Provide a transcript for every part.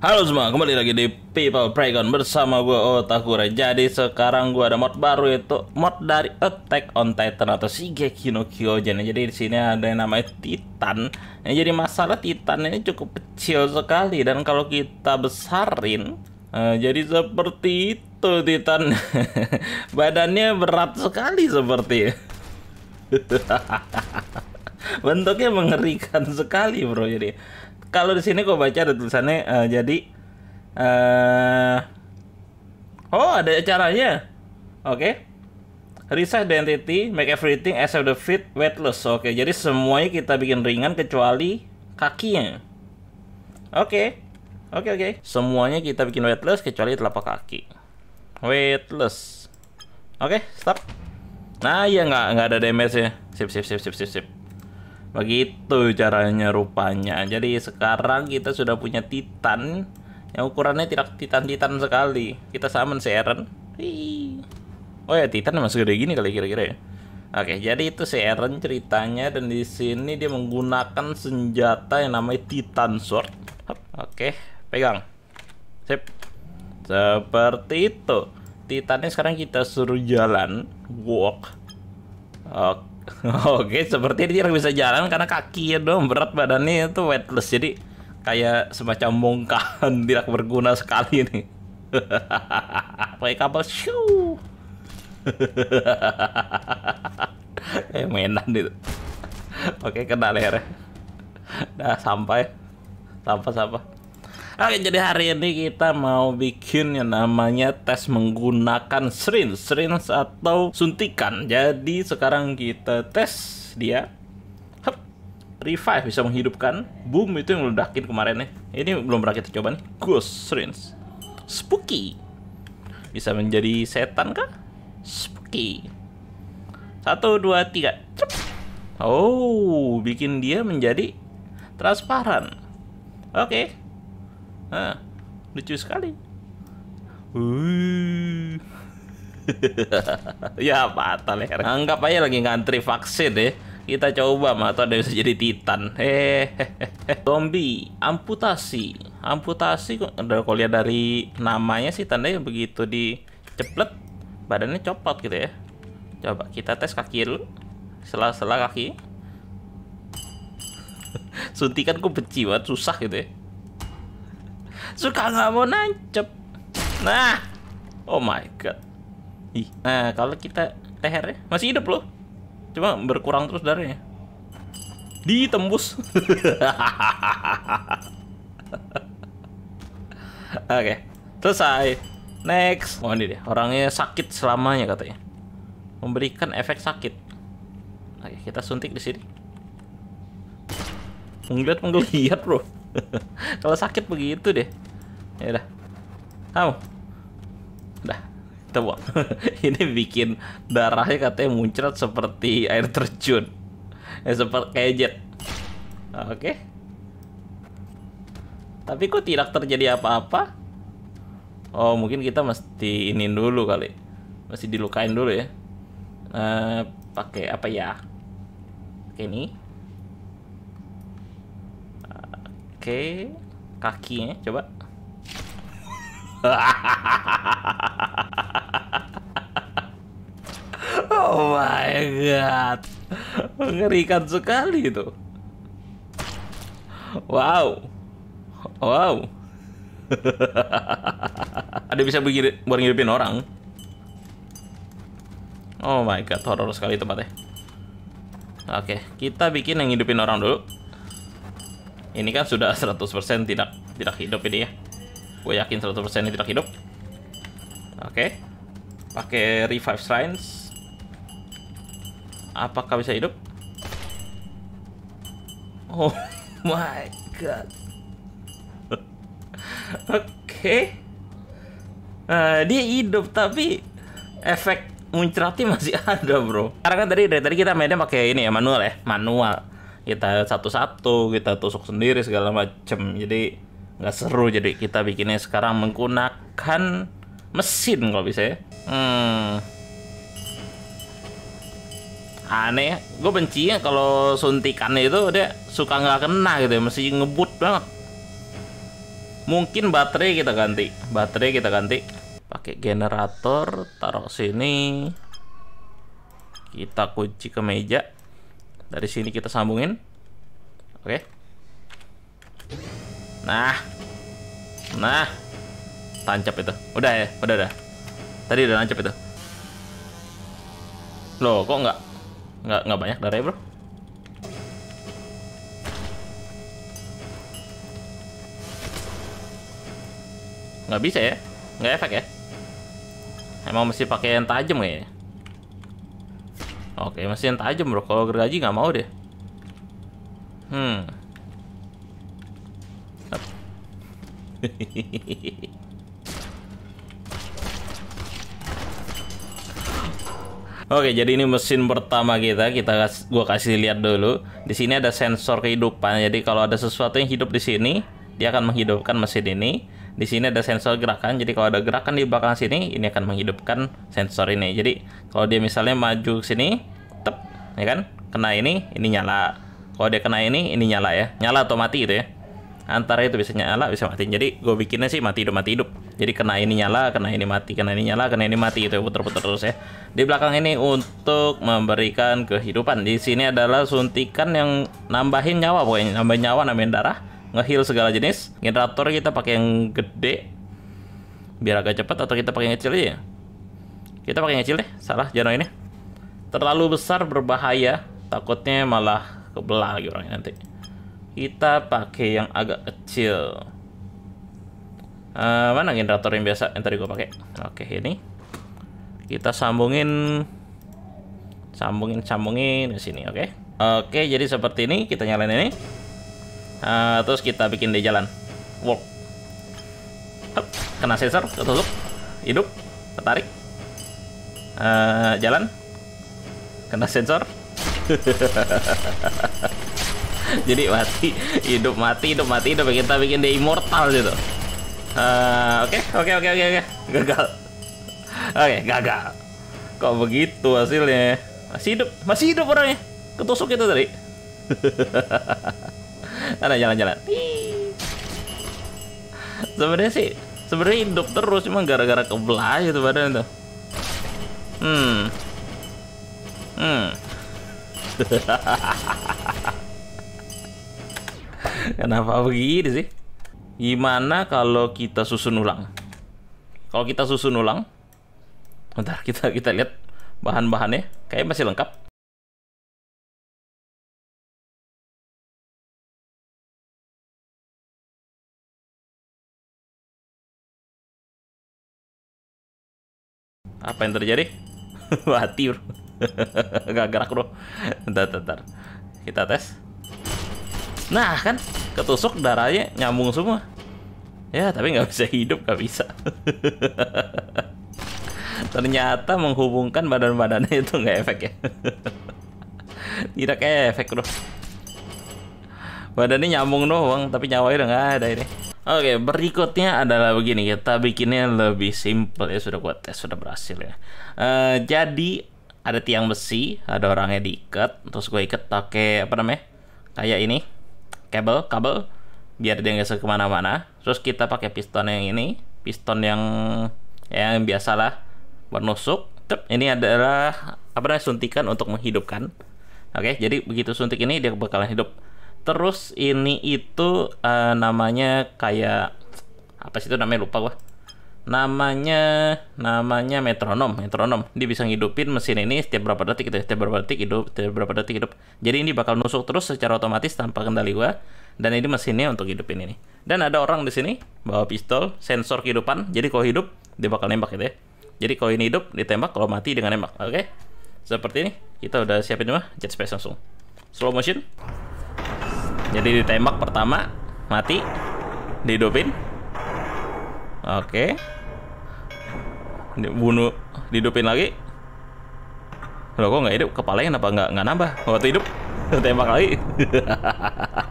Halo semua, kembali lagi di People Playground bersama gue Otakura oh, Jadi sekarang gue ada mod baru yaitu mod dari Attack on Titan atau Shigeki no Kyojin Jadi di sini ada yang namanya Titan Jadi masalah Titan ini cukup kecil sekali dan kalau kita besarin eh, Jadi seperti itu Titan Badannya berat sekali seperti bentuknya mengerikan sekali bro jadi kalau di sini kok baca ada tulisannya uh, jadi uh, oh ada caranya oke okay. Reset identity, make everything except the feet weightless. Oke, okay, jadi semuanya kita bikin ringan kecuali kakinya. Oke. Okay. Oke, okay, oke. Okay. Semuanya kita bikin weightless kecuali telapak kaki. Weightless. Oke, okay, stop. Nah, iya nggak nggak ada damage ya. Sip, sip, sip, sip, sip, sip. Begitu caranya rupanya. Jadi sekarang kita sudah punya Titan yang ukurannya tidak Titan-Titan sekali. Kita summon si Eren. Hii. Oh ya Titan masih gede gini kali kira-kira ya. Oke, jadi itu si Eren ceritanya dan di sini dia menggunakan senjata yang namanya Titan Sword. Oke, pegang. Sip. Seperti itu. Titannya sekarang kita suruh jalan, walk. Oke Oke, seperti dia bisa jalan karena kaki ya dong berat badannya itu weightless jadi kayak semacam bongkahan tidak berguna sekali nih. Pakai kabel shoo. eh mainan itu. Oke kena leher. Dah sampai, sampah sampah. Oke, jadi hari ini kita mau bikin yang namanya tes menggunakan syringe, syringe atau suntikan. Jadi sekarang kita tes dia. Hup. Revive bisa menghidupkan. Boom itu yang meledakin kemarin ya. Ini belum pernah kita coba nih. Ghost syringe. Spooky. Bisa menjadi setan kah? Spooky. Satu, dua, tiga. Cep. Oh, bikin dia menjadi transparan. Oke. Okay. Hah, lucu sekali. Uh. ya patah leher. Anggap aja lagi ngantri vaksin ya. Kita coba mah atau ada bisa jadi titan. Hehehe. Zombie amputasi. Amputasi kok kalau lihat dari namanya sih tandanya begitu diceplet badannya copot gitu ya. Coba kita tes kaki dulu. Sela-sela kaki. Suntikan ku benci banget, susah gitu ya suka nggak mau nancep nah oh my god Ih. nah kalau kita ya masih hidup loh cuma berkurang terus darahnya ditembus oke okay. selesai next oh ini dia orangnya sakit selamanya katanya memberikan efek sakit oke okay, kita suntik di sini menggeliat menggeliat bro Kalau sakit begitu deh. Ya udah. Kamu. Udah. Kita buang. Ini bikin darahnya katanya muncrat seperti air terjun. Ya eh, seperti kayak jet. Oke. Okay. Tapi kok tidak terjadi apa-apa? Oh, mungkin kita mesti ini dulu kali. masih dilukain dulu ya. Uh, pakai apa ya? kayak ini. Oke, kakinya coba. oh my god. Mengerikan sekali itu. Wow. Wow. Ada bisa begini buat ngiripin orang. Oh my god, horor sekali tempatnya. Oke, kita bikin yang ngidupin orang dulu. Ini kan sudah 100% tidak tidak hidup ini ya. Gue yakin 100% ini tidak hidup. Oke. Pakai revive shrines. Apakah bisa hidup? Oh my god. Oke. Okay. Uh, eh, dia hidup tapi efek muncratnya masih ada, Bro. Karena kan tadi dari tadi kita mainnya pakai ini ya, manual ya, manual kita satu-satu kita tusuk sendiri segala macem jadi nggak seru jadi kita bikinnya sekarang menggunakan mesin kalau bisa ya hmm. aneh gue benci ya kalau suntikan itu dia suka nggak kena gitu ya mesti ngebut banget mungkin baterai kita ganti baterai kita ganti pakai generator taruh sini kita kunci ke meja dari sini kita sambungin. Oke. Nah. Nah. Tancap itu. Udah ya, udah udah. Tadi udah tancap itu. Loh, kok nggak nggak nggak banyak darah Bro? Nggak bisa ya? Nggak efek ya? Emang mesti pakai yang tajam ya? Oke, masih yang tajam bro. Kalau gergaji nggak mau deh. Hmm. Oke, jadi ini mesin pertama kita. Kita gua kasih lihat dulu. Di sini ada sensor kehidupan. Jadi kalau ada sesuatu yang hidup di sini, dia akan menghidupkan mesin ini di sini ada sensor gerakan jadi kalau ada gerakan di belakang sini ini akan menghidupkan sensor ini jadi kalau dia misalnya maju ke sini tep ya kan kena ini ini nyala kalau dia kena ini ini nyala ya nyala atau mati itu ya antara itu bisa nyala bisa mati jadi gue bikinnya sih mati hidup mati hidup jadi kena ini nyala kena ini mati kena ini nyala kena ini mati itu ya. puter-puter terus ya di belakang ini untuk memberikan kehidupan di sini adalah suntikan yang nambahin nyawa pokoknya nambahin nyawa nambahin darah ngeheal segala jenis. Generator kita pakai yang gede biar agak cepat atau kita pakai yang kecil aja ya? Kita pakai yang kecil deh, salah Jano ini. Terlalu besar berbahaya, takutnya malah kebelah lagi orangnya nanti. Kita pakai yang agak kecil. Uh, mana generator yang biasa yang tadi gue pakai? Oke, ini. Kita sambungin sambungin sambungin di sini, oke? Okay? Oke, jadi seperti ini kita nyalain ini uh, terus kita bikin dia jalan walk Hup, kena sensor ketusuk hidup tertarik uh, eh, jalan kena sensor jadi mati hidup mati hidup mati hidup kita bikin dia immortal gitu eh, oke oke oke oke oke gagal oke okay, gagal kok begitu hasilnya masih hidup masih hidup orangnya ketusuk itu tadi Ada nah, nah, jalan-jalan. Sebenarnya sih, sebenarnya hidup terus cuma gara-gara kebelah gitu badan itu. Hmm. Hmm. Kenapa begini sih? Gimana kalau kita susun ulang? Kalau kita susun ulang, bentar kita kita lihat bahan-bahannya, kayaknya masih lengkap. Apa yang terjadi? Mati bro. Gak gerak bro. Bentar, bentar. Kita tes. Nah kan, ketusuk darahnya nyambung semua. Ya, tapi nggak bisa hidup, nggak bisa. Ternyata menghubungkan badan-badannya itu nggak efek ya. Tidak efek bro. Badannya nyambung doang, tapi nyawanya udah nggak ada ini. Oke, berikutnya adalah begini. Kita bikinnya lebih simple ya. Sudah gua tes, ya, sudah berhasil ya. Uh, jadi ada tiang besi, ada orangnya diikat, terus gue ikat pakai apa namanya? Kayak ini, kabel, kabel, biar dia nggak kemana-mana. Terus kita pakai piston yang ini, piston yang yang biasalah menusuk. Ini adalah apa namanya suntikan untuk menghidupkan. Oke, jadi begitu suntik ini dia bakalan hidup. Terus ini itu uh, namanya kayak apa sih itu namanya lupa gua. Namanya namanya metronom, metronom. Dia bisa ngidupin mesin ini setiap berapa detik gitu, ya, setiap berapa detik hidup, setiap berapa detik hidup. Jadi ini bakal nusuk terus secara otomatis tanpa kendali gua. Dan ini mesinnya untuk hidupin ini. Dan ada orang di sini bawa pistol, sensor kehidupan. Jadi kalau hidup dia bakal nembak gitu ya. Jadi kalau ini hidup ditembak, kalau mati dengan nembak. Oke. Okay? Seperti ini. Kita udah siapin semua jet space langsung. Slow motion. Jadi ditembak pertama, mati. didupin. Oke. Dibunuh, didupin lagi. Loh kok nggak hidup? Kepalanya kenapa nggak nggak nambah? Waktu hidup, tembak lagi.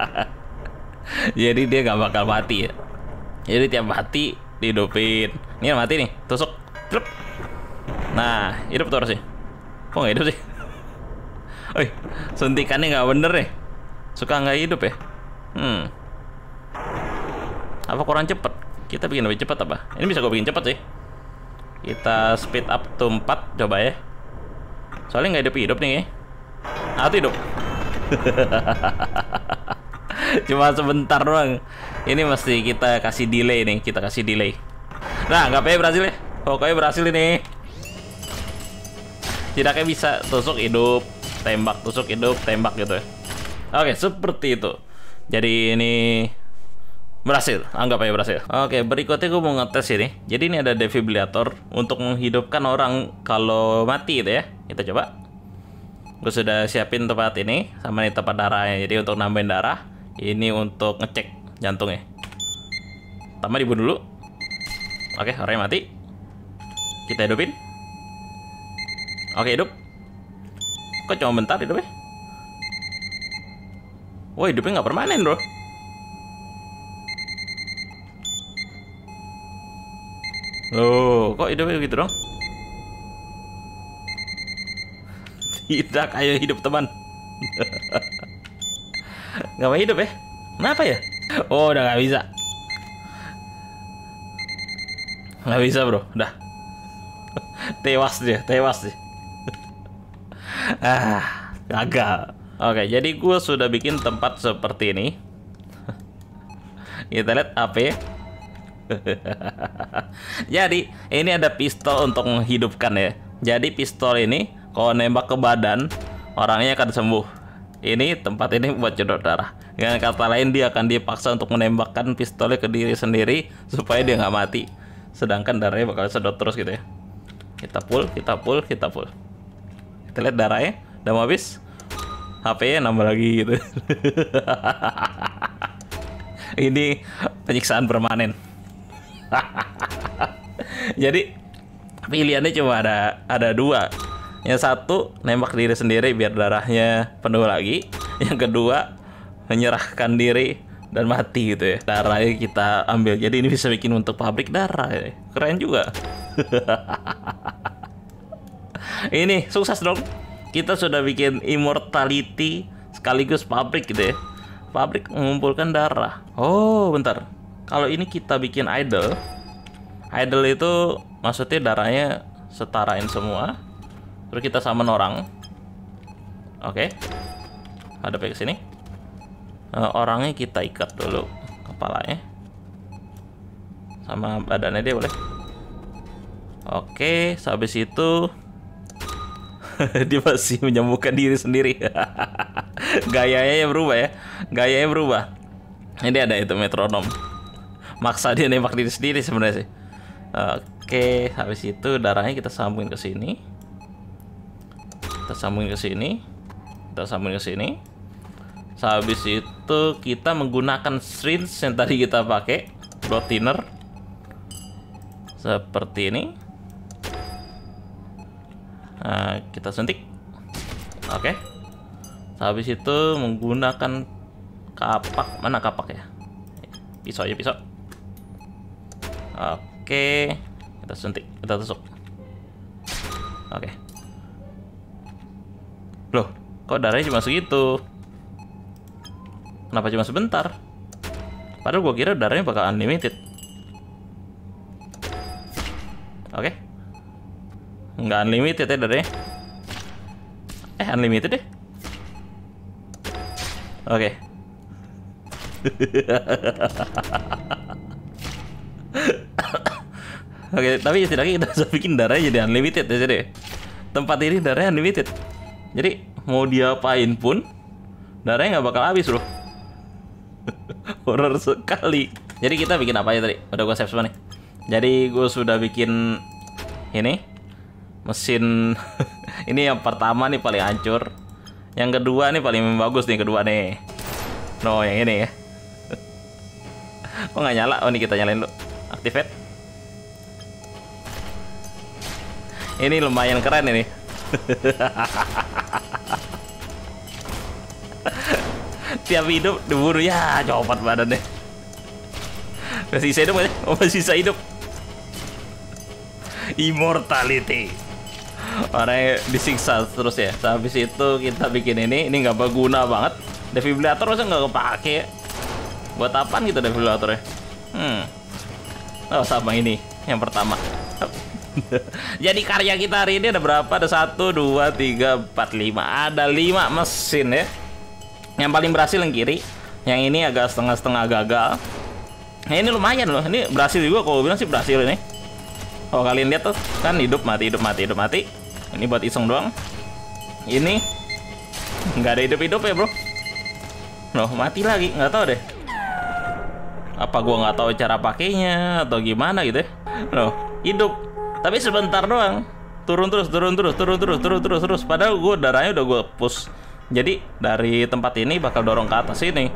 Jadi dia nggak bakal mati ya. Jadi tiap mati didupin. Ini yang mati nih, tusuk. Hidup. Nah, hidup tuh harusnya. Kok nggak hidup sih? Oi, suntikannya nggak bener nih. Suka nggak hidup ya? Hmm. Apa kurang cepet? Kita bikin lebih cepet apa? Ini bisa gue bikin cepet sih. Kita speed up to 4 coba ya. Soalnya nggak hidup-hidup nih ya. hidup. Cuma sebentar doang. Ini mesti kita kasih delay nih. Kita kasih delay. Nah, nggak payah berhasil ya. Pokoknya berhasil ini. Tidaknya bisa tusuk hidup, tembak, tusuk hidup, tembak gitu ya. Oke, seperti itu. Jadi ini berhasil, anggap aja berhasil. Oke, berikutnya gue mau ngetes ini. Jadi ini ada defibrillator untuk menghidupkan orang kalau mati itu ya. Kita coba. Gue sudah siapin tempat ini sama nih tempat darahnya. Jadi untuk nambahin darah, ini untuk ngecek jantungnya. Tambah dibun dulu. Oke, orangnya mati. Kita hidupin. Oke, hidup. Kok cuma bentar hidupnya? Wah hidupnya nggak permanen bro Loh kok hidupnya gitu dong Tidak ayo hidup teman Gak mau hidup ya Kenapa ya Oh udah gak bisa Gak bisa bro Udah Tewas dia Tewas dia Ah gagal Oke, jadi gue sudah bikin tempat seperti ini. Kita lihat AP. jadi, ini ada pistol untuk menghidupkan ya. Jadi pistol ini kalau nembak ke badan, orangnya akan sembuh. Ini tempat ini buat jodoh darah. Dengan kata lain, dia akan dipaksa untuk menembakkan pistolnya ke diri sendiri supaya dia nggak mati. Sedangkan darahnya bakal sedot terus gitu ya. Kita pull, kita pull, kita pull. Kita lihat darahnya. Udah mau habis? HP-nya nambah lagi gitu. Ini penyiksaan permanen. Jadi pilihannya cuma ada ada dua. Yang satu nembak diri sendiri biar darahnya penuh lagi. Yang kedua menyerahkan diri dan mati gitu ya. Darahnya kita ambil. Jadi ini bisa bikin untuk pabrik darah. Ya. Keren juga. ini sukses dong kita sudah bikin immortality sekaligus pabrik gitu ya pabrik mengumpulkan darah oh bentar kalau ini kita bikin idol idol itu maksudnya darahnya setarain semua terus kita summon orang oke okay. ada ke sini eh, orangnya kita ikat dulu kepalanya sama badannya dia boleh oke okay, habis itu dia masih menyembuhkan diri sendiri. Gayanya berubah ya. Gayanya berubah. Ini ada itu metronom. Maksa dia nembak diri sendiri sebenarnya sih. Oke, habis itu darahnya kita sambungin ke sini. Kita sambungin ke sini. Kita sambungin ke sini. Habis itu kita menggunakan syringe yang tadi kita pakai, blood thinner. Seperti ini. Eh, kita suntik. Oke. Okay. Habis itu menggunakan kapak. Mana kapak ya? Pisau aja pisau. Oke. Okay. Kita suntik, kita tusuk. Oke. Okay. Loh, kok darahnya cuma segitu? Kenapa cuma sebentar? Padahal gue kira darahnya bakal unlimited. Oke. Okay. Nggak unlimited ya dari ya? Eh unlimited deh Oke okay. Oke, okay, tapi ya setidaknya kita bisa bikin darahnya jadi unlimited ya jadi. Ya? Tempat ini darahnya unlimited. Jadi mau diapain pun darahnya nggak bakal habis loh. Horor sekali. Jadi kita bikin apa ya tadi? Udah gue save semua nih. Jadi gue sudah bikin ini mesin ini yang pertama nih paling hancur yang kedua nih paling bagus nih kedua nih no yang ini ya oh nggak nyala oh ini kita nyalain dulu activate ini lumayan keren ini tiap hidup diburu ya copot badannya masih sisa hidup aja oh, masih sisa hidup immortality orangnya disiksa terus ya habis itu kita bikin ini ini nggak berguna banget defibrillator masa nggak kepake buat apaan gitu defibrillatornya hmm oh sama ini yang pertama jadi karya kita hari ini ada berapa ada satu dua tiga empat lima ada lima mesin ya yang paling berhasil yang kiri yang ini agak setengah-setengah gagal nah, ini lumayan loh ini berhasil juga kalau bilang sih berhasil ini kalau kalian lihat tuh kan hidup mati hidup mati hidup mati ini buat iseng doang. Ini nggak ada hidup-hidup ya bro. Loh mati lagi nggak tahu deh. Apa gua nggak tahu cara pakainya atau gimana gitu ya? Loh hidup tapi sebentar doang. Turun terus, turun terus, turun terus, turun terus, terus. Padahal gue darahnya udah gue push. Jadi dari tempat ini bakal dorong ke atas ini.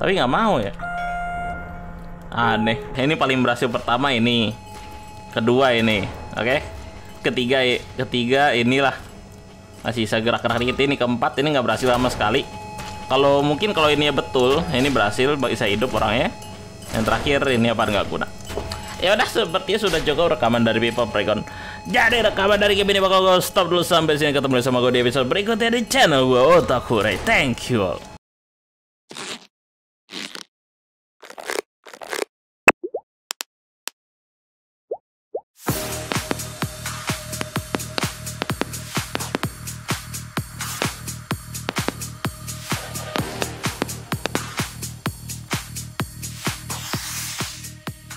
Tapi nggak mau ya. Aneh. Ini paling berhasil pertama ini. Kedua ini. Oke. Okay? ketiga ketiga inilah masih bisa gerak-gerak dikit ini keempat ini nggak berhasil lama sekali kalau mungkin kalau ini ya betul ini berhasil bisa hidup orangnya yang terakhir ini apa nggak guna ya udah sepertinya sudah cukup rekaman dari Pipa Pregon jadi rekaman dari game ini bakal gue stop dulu sampai sini ketemu sama gue di episode berikutnya di channel gue Otaku Ray thank you all